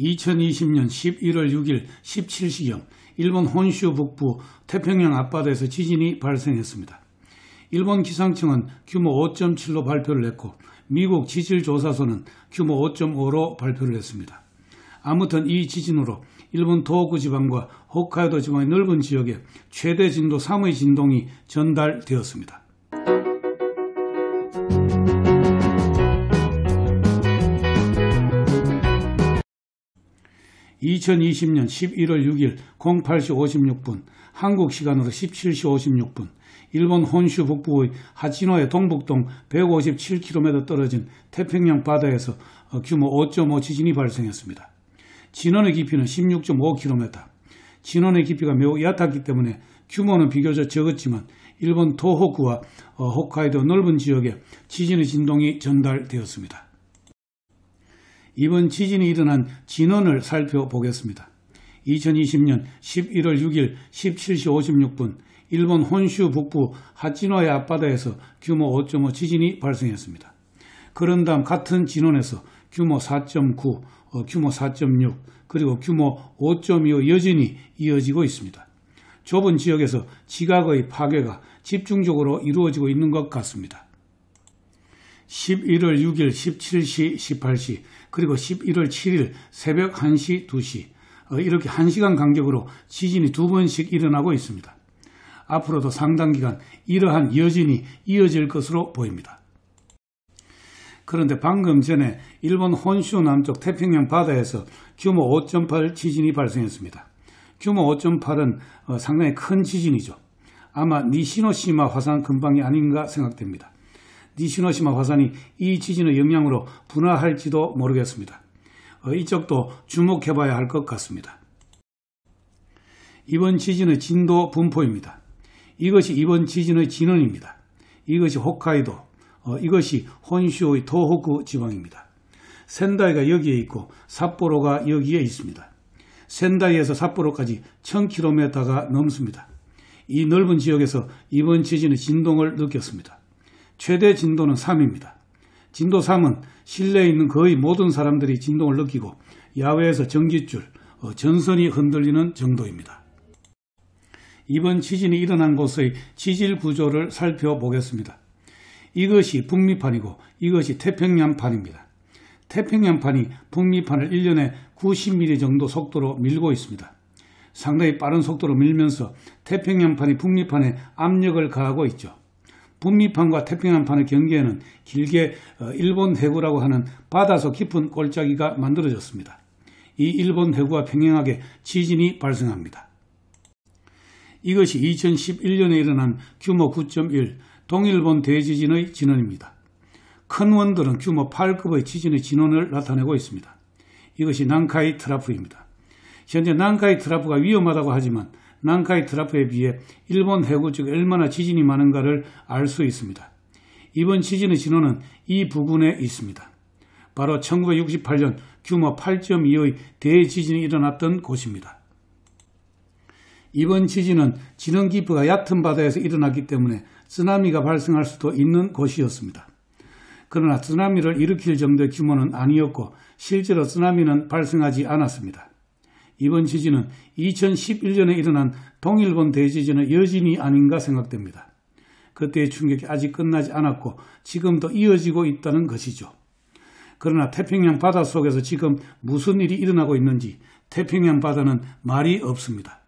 2020년 11월 6일 17시경 일본 혼슈 북부 태평양 앞바다에서 지진이 발생했습니다. 일본 기상청은 규모 5.7로 발표를 했고 미국 지질조사소는 규모 5.5로 발표를 했습니다. 아무튼 이 지진으로 일본 도호쿠 지방과 홋카이도 지방의 넓은 지역에 최대 진도 3의 진동이 전달되었습니다. 2020년 11월 6일 08시 56분 한국 시간으로 17시 56분 일본 혼슈 북부의 하치노의 동북동 157km 떨어진 태평양 바다에서 어, 규모 5.5 지진이 발생했습니다. 진원의 깊이는 16.5km. 진원의 깊이가 매우 얕았기 때문에 규모는 비교적 적었지만 일본 토호쿠와 어, 홋카이도 넓은 지역에 지진의 진동이 전달되었습니다. 이번 지진이 일어난 진원을 살펴보겠습니다. 2020년 11월 6일 17시 56분 일본 혼슈 북부 하치노의 앞바다에서 규모 5.5 지진이 발생했습니다. 그런 다음 같은 진원에서 규모 4.9, 어, 규모 4.6, 그리고 규모 5.2의 여진이 이어지고 있습니다. 좁은 지역에서 지각의 파괴가 집중적으로 이루어지고 있는 것 같습니다. 11월 6일 17시, 18시, 그리고 11월 7일 새벽 1시, 2시, 어, 이렇게 1시간 간격으로 지진이 두 번씩 일어나고 있습니다. 앞으로도 상당 기간 이러한 여진이 이어질 것으로 보입니다. 그런데 방금 전에 일본 혼슈 남쪽 태평양 바다에서 규모 5.8 지진이 발생했습니다. 규모 5.8은 어, 상당히 큰 지진이죠. 아마 니시노시마 화산 근방이 아닌가 생각됩니다. 니시노시마 화산이 이 지진의 영향으로 분화할지도 모르겠습니다. 어, 이쪽도 주목해봐야 할 것 같습니다. 이번 지진의 진도 분포입니다. 이것이 이번 지진의 진원입니다. 이것이 홋카이도, 어, 이것이 혼슈의 도호쿠 지방입니다. 센다이가 여기에 있고 삿포로가 여기에 있습니다. 센다이에서 삿포로까지 1000km가 넘습니다. 이 넓은 지역에서 이번 지진의 진동을 느꼈습니다. 최대 진도는 3입니다. 진도 3은 실내에 있는 거의 모든 사람들이 진동을 느끼고 야외에서 전기줄, 어, 전선이 흔들리는 정도입니다. 이번 지진이 일어난 곳의 지질 구조를 살펴보겠습니다. 이것이 북미판이고 이것이 태평양판입니다. 태평양판이 북미판을 1년에 90mm 정도 속도로 밀고 있습니다. 상당히 빠른 속도로 밀면서 태평양판이 북미판에 압력을 가하고 있죠. 북미판과 태평양판의 경계에는 길게 어, 일본 해구라고 하는 바다서 깊은 골짜기가 만들어졌습니다. 이 일본 해구와 평행하게 지진이 발생합니다. 이것이 2011년에 일어난 규모 9.1 동일본 대지진의 진원입니다. 큰 원들은 규모 8급의 지진의 진원을 나타내고 있습니다. 이것이 난카이 트라프입니다. 현재 난카이 트라프가 위험하다고 하지만 난카이 트라프에 비해 일본 해구 쪽 얼마나 지진이 많은가를 알 수 있습니다. 이번 지진의 진원은 이부근에 있습니다. 바로 1968년 규모 8.2의 대지진이 일어났던 곳입니다. 이번 지진은 진원 기프가 얕은 바다에서 일어났기 때문에 쓰나미가 발생할 수도 있는 곳이었습니다. 그러나 쓰나미를 일으킬 정도의 규모는 아니었고 실제로 쓰나미는 발생하지 않았습니다. 이번 지진은 2011년에 일어난 동일본 대지진의 여진이 아닌가 생각됩니다. 그때의 충격이 아직 끝나지 않았고 지금도 이어지고 있다는 것이죠. 그러나 태평양 바다 속에서 지금 무슨 일이 일어나고 있는지 태평양 바다는 말이 없습니다.